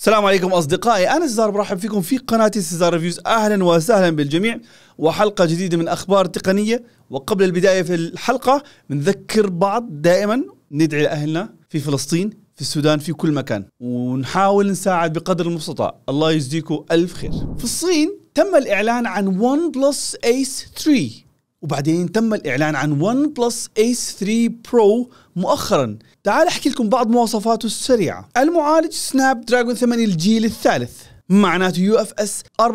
السلام عليكم اصدقائي انا سزار برحب فيكم في قناه سزار ريفيوز اهلا وسهلا بالجميع وحلقه جديده من اخبار تقنيه وقبل البدايه في الحلقه بنذكر بعض دائما ندعي لاهلنا في فلسطين في السودان في كل مكان ونحاول نساعد بقدر المستطاع الله يجزيكم الف خير في الصين تم الاعلان عن ون بلس ايس 3 وبعدين تم الإعلان عن ون بلس ايس 3 برو مؤخرا تعال أحكي لكم بعض مواصفاته السريعة المعالج سناب دراجون 8 الجيل الثالث معناته يو اف اس 4.0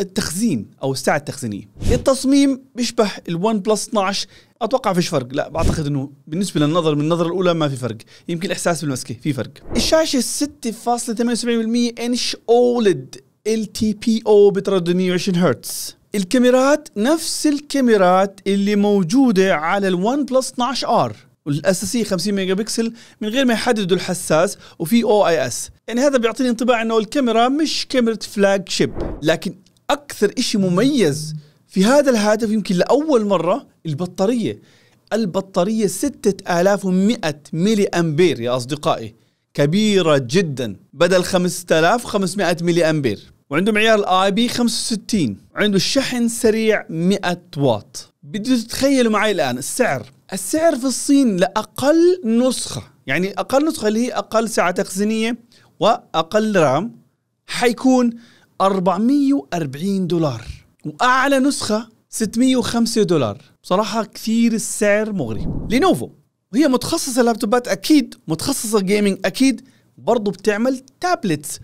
التخزين او السعه التخزينيه التصميم بيشبه الون بلس 12 اتوقع فيش فرق لا بعتقد انه بالنسبه للنظر من النظره الاولى ما في فرق يمكن الاحساس بالمسكه في فرق الشاشه 6.78% انش اولد ال تي بي او بتردد 120 هرتز الكاميرات نفس الكاميرات اللي موجوده على الون بلس 12 ار الاساسيه 50 ميجا بكسل من غير ما يحددوا الحساس وفي او اي اس يعني هذا بيعطيني انطباع انه الكاميرا مش كاميرا فلاج شيب لكن اكثر شيء مميز في هذا الهاتف يمكن لاول مره البطاريه البطاريه 6100 ملي امبير يا اصدقائي كبيره جدا بدل 5500 ملي امبير وعنده معيار الاي بي 65 وعنده شحن سريع 100 واط بدي تتخيلوا معي الان السعر السعر في الصين لاقل نسخه يعني اقل نسخه اللي هي اقل سعه تخزينيه واقل رام حيكون 440 دولار واعلى نسخه 605 دولار بصراحة كثير السعر مغري لينوفو وهي متخصصة لابتوبات أكيد متخصصة جيمنج أكيد برضو بتعمل تابلتس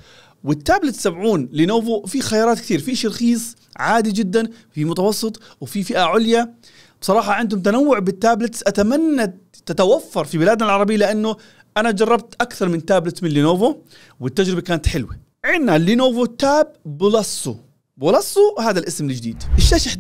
والتابلت 70 لينوفو في خيارات كثير في شيء رخيص عادي جدا في متوسط وفي فئه عليا بصراحه عندهم تنوع بالتابلتس اتمنى تتوفر في بلادنا العربيه لانه انا جربت اكثر من تابلت من لينوفو والتجربه كانت حلوه عندنا لينوفو تاب بلسو بلسو هذا الاسم الجديد الشاشه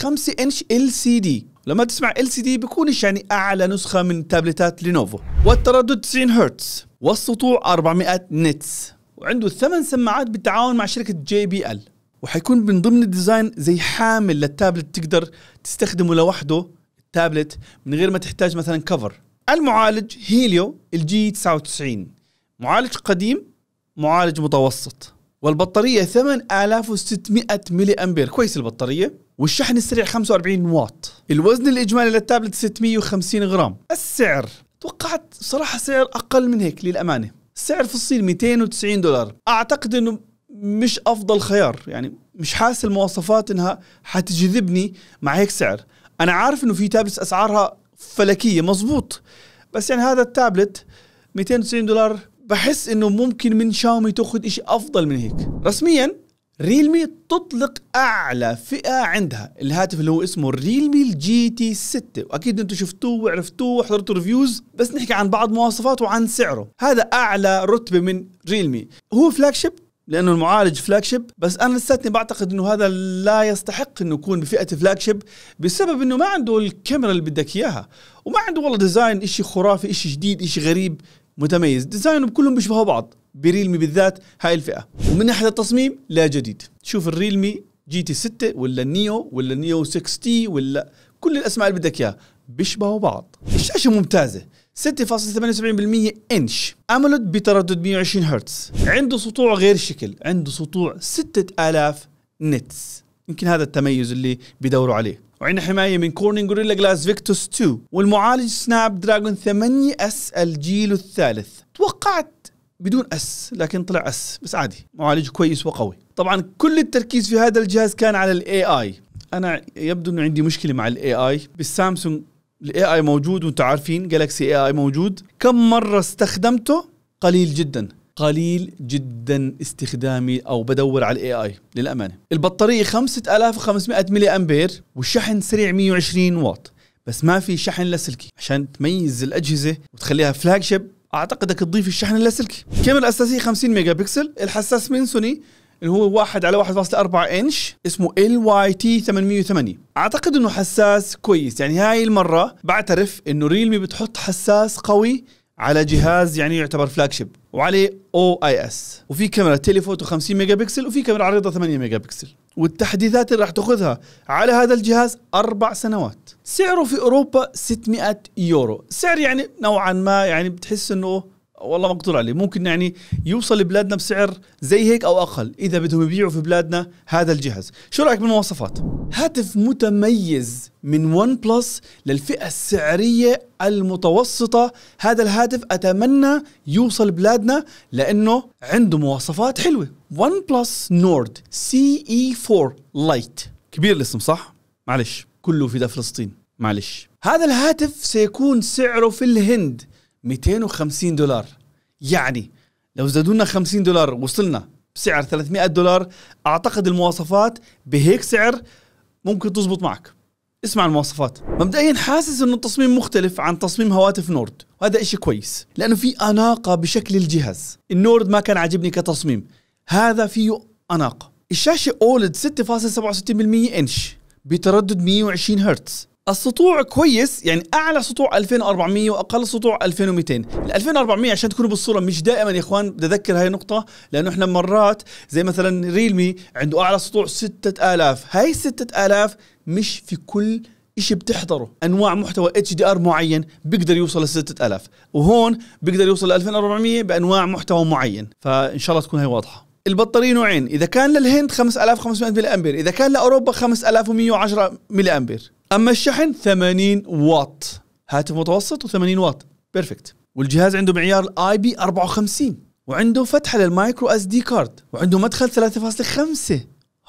11.5 انش ال سي دي لما تسمع ال سي دي بيكونش يعني اعلى نسخه من تابلتات لينوفو والتردد 90 هرتز والسطوع 400 نتس وعنده ثمان سماعات بالتعاون مع شركه جي بي ال وحيكون من ضمن الديزاين زي حامل للتابلت تقدر تستخدمه لوحده التابلت من غير ما تحتاج مثلا كفر المعالج هيليو الجي 99 معالج قديم معالج متوسط والبطارية 8600 ملي أمبير كويس البطارية والشحن السريع 45 واط الوزن الإجمالي للتابلت 650 غرام السعر توقعت صراحة سعر أقل من هيك للأمانة سعر في الصين 290 دولار اعتقد انه مش افضل خيار يعني مش حاسس المواصفات انها حتجذبني مع هيك سعر انا عارف انه في تابلتس اسعارها فلكيه مزبوط بس يعني هذا التابلت 290 دولار بحس انه ممكن من شاومي تاخذ شيء افضل من هيك رسميا ريلمي تطلق اعلى فئه عندها الهاتف اللي هو اسمه الريلمي الجي تي 6 واكيد انتم شفتوه وعرفتوه وحضرتوا ريفيوز بس نحكي عن بعض مواصفاته وعن سعره هذا اعلى رتبه من ريلمي هو فلاج شيب لانه المعالج فلاج شيب بس انا لساتني بعتقد انه هذا لا يستحق انه يكون بفئه فلاج شيب بسبب انه ما عنده الكاميرا اللي بدك اياها وما عنده والله ديزاين شيء خرافي شيء جديد شيء غريب متميز ديزاينه كلهم بيشبهوا بعض بريلمي بالذات هاي الفئه ومن ناحيه التصميم لا جديد شوف الريلمي جي تي 6 ولا النيو ولا النيو 6 تي ولا كل الاسماء اللي بدك اياها بيشبهوا بعض الشاشه ممتازه 6.78% انش امولد بتردد 120 هرتز عنده سطوع غير شكل عنده سطوع 6000 نتس يمكن هذا التميز اللي بيدوروا عليه وعندنا حمايه من كورنين غوريلا جلاس فيكتوس 2 والمعالج سناب دراجون 8 اس الجيل الثالث توقعت بدون اس لكن طلع اس بس عادي معالج كويس وقوي طبعا كل التركيز في هذا الجهاز كان على الاي اي انا يبدو انه عندي مشكله مع الاي اي بالسامسونج الاي اي موجود وانتم عارفين جالكسي اي اي موجود كم مره استخدمته قليل جدا قليل جدا استخدامي او بدور على الاي اي للامانه البطاريه 5500 ملي امبير والشحن سريع 120 واط بس ما في شحن لاسلكي عشان تميز الاجهزه وتخليها فلاج شيب اعتقد انك تضيف الشحن اللاسلكي الكاميرا الاساسيه 50 ميجا بكسل الحساس من سوني اللي هو واحد على 1.4 انش اسمه ال واي تي 808 اعتقد انه حساس كويس يعني هاي المره بعترف انه ريلمي بتحط حساس قوي على جهاز يعني يعتبر فلاج شيب وعليه او اي اس وفي كاميرا تيلي فوتو 50 ميجا بكسل وفي كاميرا عريضه 8 ميجا بكسل والتحديثات اللي راح تاخذها على هذا الجهاز اربع سنوات سعره في اوروبا 600 يورو سعر يعني نوعا ما يعني بتحس انه والله مقدور عليه ممكن يعني يوصل لبلادنا بسعر زي هيك او اقل اذا بدهم يبيعوا في بلادنا هذا الجهاز شو رايك بالمواصفات هاتف متميز من ون بلس للفئه السعريه المتوسطه هذا الهاتف اتمنى يوصل بلادنا لانه عنده مواصفات حلوه ون بلس نورد سي اي 4 لايت كبير الاسم صح معلش كله في ده فلسطين معلش هذا الهاتف سيكون سعره في الهند 250 دولار يعني لو زادوا لنا 50 دولار وصلنا بسعر 300 دولار اعتقد المواصفات بهيك سعر ممكن تزبط معك اسمع المواصفات مبدئيا حاسس انه التصميم مختلف عن تصميم هواتف نورد وهذا اشي كويس لانه في اناقة بشكل الجهاز النورد ما كان عاجبني كتصميم هذا فيه اناقة الشاشة اولد 6.67% انش بتردد 120 هرتز السطوع كويس يعني اعلى سطوع 2400 واقل سطوع 2200 ال 2400 عشان تكونوا بالصوره مش دائما يا اخوان بدي اذكر هاي النقطه لانه احنا مرات زي مثلا ريلمي عنده اعلى سطوع 6000 هاي 6000 مش في كل شيء بتحضره انواع محتوى اتش دي ار معين بيقدر يوصل ل 6000 وهون بيقدر يوصل ل 2400 بانواع محتوى معين فان شاء الله تكون هي واضحه البطارية نوعين إذا كان للهند 5500 ملي أمبير إذا كان لأوروبا 5110 ملي أمبير اما الشحن 80 واط هاتف متوسط و80 واط بيرفكت والجهاز عنده معيار الاي بي 54 وعنده فتحه للمايكرو اس دي كارد وعنده مدخل 3.5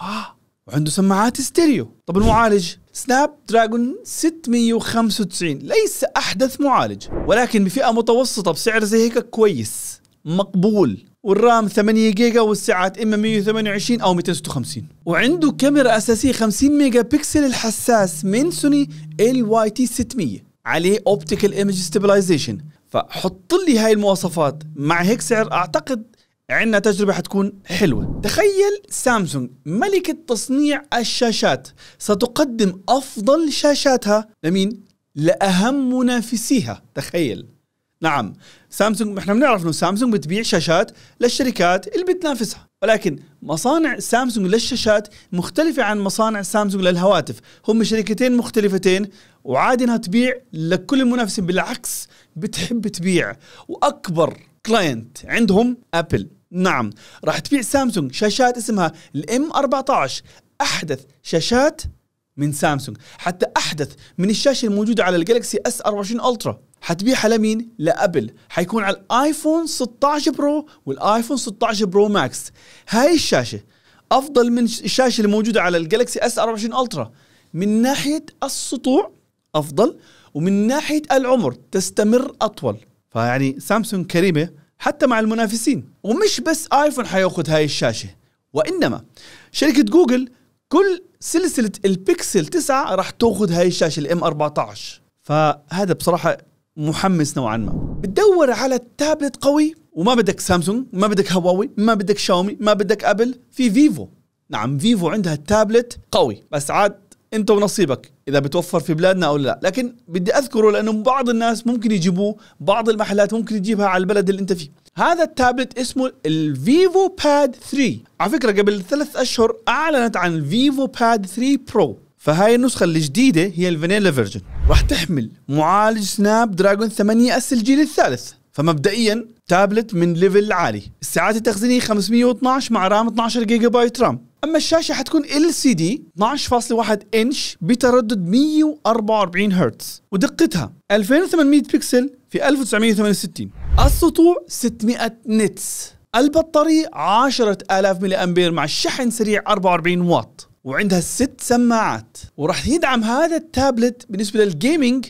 آه. وعنده سماعات ستيريو طب المعالج سناب دراجون 695 ليس احدث معالج ولكن بفئه متوسطه بسعر زي هيك كويس مقبول والرام 8 جيجا والسعات اما 128 او 256 وعنده كاميرا اساسيه 50 ميجا بكسل الحساس من سوني ال واي تي 600 عليه اوبتيكال ايمج ستابلايزيشن فحط لي هاي المواصفات مع هيك سعر اعتقد عندنا تجربة حتكون حلوة تخيل سامسونج ملكة تصنيع الشاشات ستقدم أفضل شاشاتها لمين؟ لأهم منافسيها تخيل نعم سامسونج احنا بنعرف انه سامسونج بتبيع شاشات للشركات اللي بتنافسها ولكن مصانع سامسونج للشاشات مختلفة عن مصانع سامسونج للهواتف هم شركتين مختلفتين وعادي انها تبيع لكل المنافسين بالعكس بتحب تبيع واكبر كلاينت عندهم ابل نعم راح تبيع سامسونج شاشات اسمها الام 14 احدث شاشات من سامسونج حتى احدث من الشاشه الموجوده على الجالكسي اس 24 الترا حتبيعها لمين؟ لابل حيكون على الايفون 16 برو والايفون 16 برو ماكس هاي الشاشه افضل من الشاشه الموجوده على الجالكسي اس 24 الترا من ناحيه السطوع افضل ومن ناحيه العمر تستمر اطول فيعني سامسونج كريمه حتى مع المنافسين ومش بس ايفون حياخذ هاي الشاشه وانما شركه جوجل كل سلسله البيكسل 9 راح تاخذ هاي الشاشه الام 14 فهذا بصراحه محمس نوعا ما بتدور على تابلت قوي وما بدك سامسونج ما بدك هواوي ما بدك شاومي ما بدك ابل في فيفو نعم فيفو عندها تابلت قوي بس عاد انت ونصيبك اذا بتوفر في بلادنا او لا لكن بدي اذكره لانه بعض الناس ممكن يجيبوه بعض المحلات ممكن تجيبها على البلد اللي انت فيه هذا التابلت اسمه الفيفو باد 3 على فكرة قبل ثلاث أشهر أعلنت عن الفيفو باد 3 برو فهاي النسخة الجديدة هي الفانيلا فيرجن راح تحمل معالج سناب دراجون 8 اس الجيل الثالث فمبدئيا تابلت من ليفل عالي الساعات التخزينية 512 مع رام 12 جيجا بايت رام اما الشاشة حتكون ال سي دي 12.1 انش بتردد 144 هرتز ودقتها 2800 بكسل في 1968 السطوع 600 نتس البطارية 10000 ملي امبير مع الشحن سريع 44 واط وعندها ست سماعات وراح يدعم هذا التابلت بالنسبه للجيمنج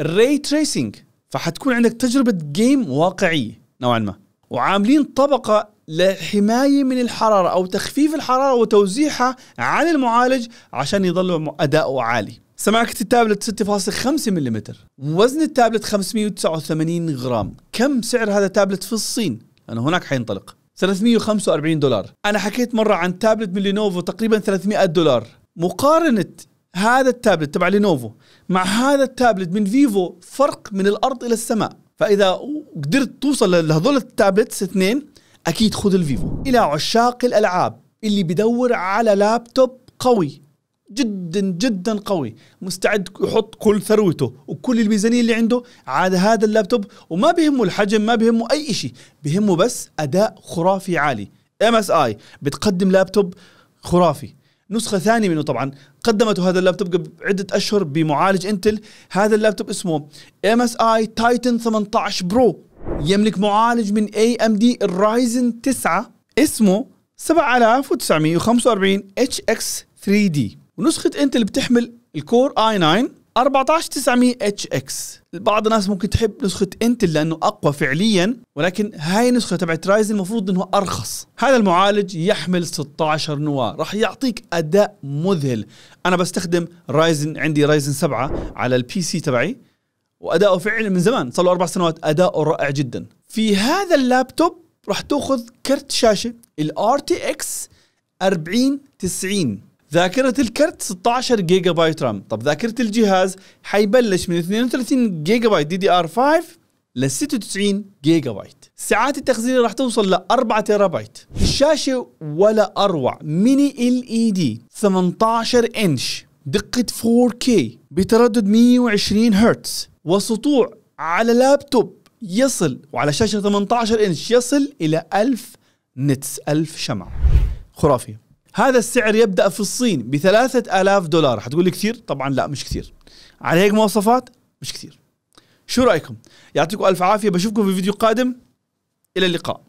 الري تريسنج فحتكون عندك تجربه جيم واقعيه نوعا ما وعاملين طبقه لحمايه من الحراره او تخفيف الحراره وتوزيعها عن المعالج عشان يظل اداؤه عالي سماكة التابلت 6.5 ملم وزن التابلت 589 غرام كم سعر هذا التابلت في الصين لأنه هناك حينطلق 345 دولار انا حكيت مره عن تابلت من لينوفو تقريبا 300 دولار مقارنه هذا التابلت تبع لينوفو مع هذا التابلت من فيفو فرق من الارض الى السماء فاذا قدرت توصل لهذول التابلتس اثنين اكيد خذ الفيفو الى عشاق الالعاب اللي بدور على لابتوب قوي جدا جدا قوي مستعد يحط كل ثروته وكل الميزانيه اللي عنده على هذا اللابتوب وما بيهمه الحجم ما بيهمه اي شيء بيهمه بس اداء خرافي عالي ام اس اي بتقدم لابتوب خرافي نسخه ثانيه منه طبعا قدمته هذا اللابتوب قبل عده اشهر بمعالج انتل هذا اللابتوب اسمه ام اس اي تايتن 18 برو يملك معالج من اي ام دي الرايزن 9 اسمه 7945 اتش اكس 3 دي ونسخه انتل بتحمل الكور اي 9 14900 اتش اكس بعض الناس ممكن تحب نسخه انتل لانه اقوى فعليا ولكن هاي النسخه تبعت رايزن المفروض انه ارخص هذا المعالج يحمل 16 نواه راح يعطيك اداء مذهل انا بستخدم رايزن عندي رايزن 7 على البي سي تبعي واداؤه فعلا من زمان صار له اربع سنوات اداؤه رائع جدا في هذا اللابتوب راح تاخذ كرت شاشه الار تي اكس 40 90 ذاكرة الكرت 16 جيجا بايت رام طب ذاكرة الجهاز حيبلش من 32 جيجا بايت دي دي ار 5 ل 96 جيجا بايت ساعات التخزين راح توصل ل 4 تيرا بايت الشاشة ولا أروع ميني ال اي دي 18 انش دقة 4K بتردد 120 هرتز وسطوع على لابتوب يصل وعلى شاشة 18 انش يصل إلى 1000 نتس 1000 شمعة خرافي هذا السعر يبدا في الصين ب 3000 دولار حتقول لي كثير طبعا لا مش كثير على هيك مواصفات مش كثير شو رايكم يعطيكم الف عافيه بشوفكم في فيديو قادم الى اللقاء